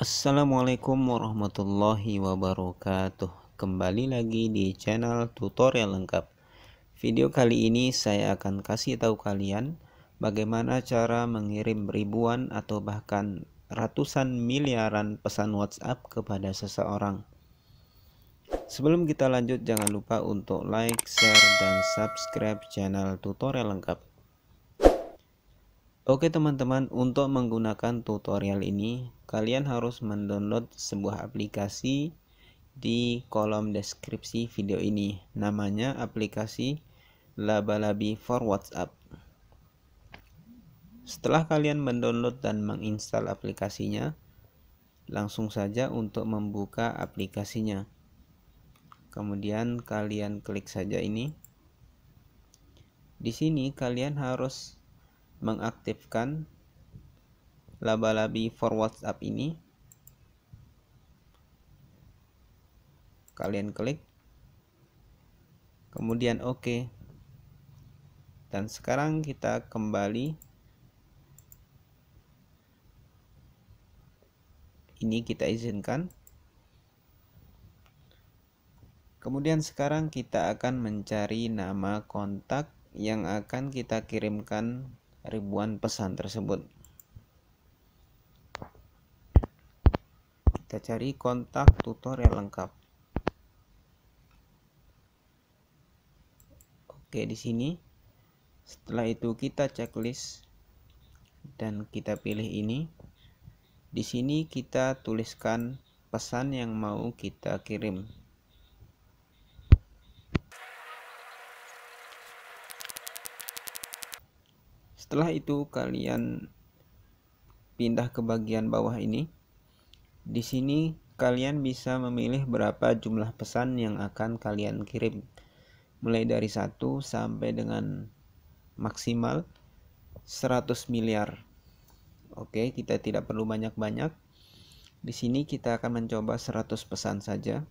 Assalamualaikum warahmatullahi wabarakatuh Kembali lagi di channel tutorial lengkap Video kali ini saya akan kasih tahu kalian Bagaimana cara mengirim ribuan atau bahkan ratusan miliaran pesan whatsapp kepada seseorang Sebelum kita lanjut jangan lupa untuk like, share, dan subscribe channel tutorial lengkap Oke teman-teman, untuk menggunakan tutorial ini, kalian harus mendownload sebuah aplikasi di kolom deskripsi video ini. Namanya aplikasi Laba-Labi for WhatsApp. Setelah kalian mendownload dan menginstal aplikasinya, langsung saja untuk membuka aplikasinya. Kemudian kalian klik saja ini. Di sini kalian harus mengaktifkan laba-labi for WhatsApp ini. Kalian klik. Kemudian oke. Okay. Dan sekarang kita kembali ini kita izinkan. Kemudian sekarang kita akan mencari nama kontak yang akan kita kirimkan ribuan pesan tersebut. Kita cari kontak tutorial lengkap. Oke, di sini setelah itu kita checklist dan kita pilih ini. Di sini kita tuliskan pesan yang mau kita kirim. setelah itu kalian pindah ke bagian bawah ini di sini kalian bisa memilih berapa jumlah pesan yang akan kalian kirim mulai dari 1 sampai dengan maksimal 100 miliar. Oke, kita tidak perlu banyak-banyak. Di sini kita akan mencoba 100 pesan saja.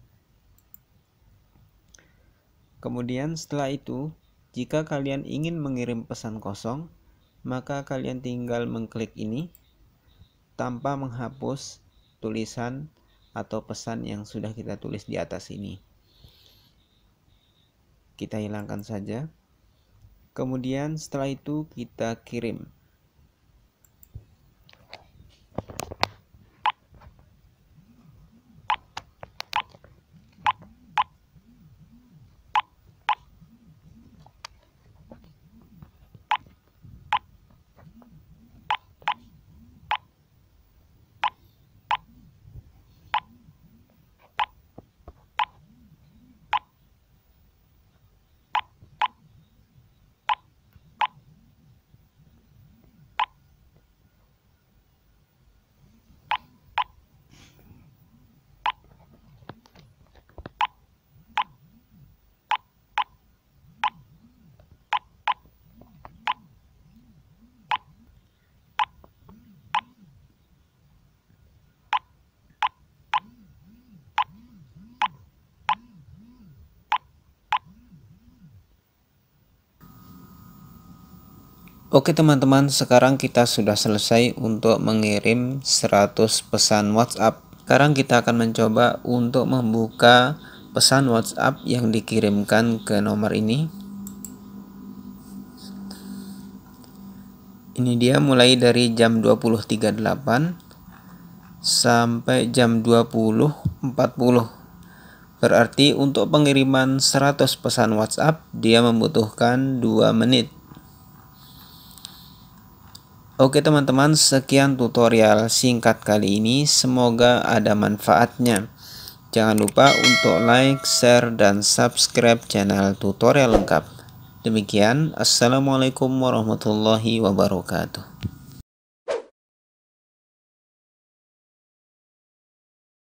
Kemudian setelah itu, jika kalian ingin mengirim pesan kosong, maka kalian tinggal mengklik ini tanpa menghapus tulisan atau pesan yang sudah kita tulis di atas ini. Kita hilangkan saja. Kemudian setelah itu kita kirim. Oke teman-teman, sekarang kita sudah selesai untuk mengirim 100 pesan WhatsApp. Sekarang kita akan mencoba untuk membuka pesan WhatsApp yang dikirimkan ke nomor ini. Ini dia mulai dari jam 20.38 sampai jam 20.40. Berarti untuk pengiriman 100 pesan WhatsApp dia membutuhkan 2 menit. Oke teman-teman, sekian tutorial singkat kali ini. Semoga ada manfaatnya. Jangan lupa untuk like, share, dan subscribe channel tutorial lengkap. Demikian, Assalamualaikum warahmatullahi wabarakatuh.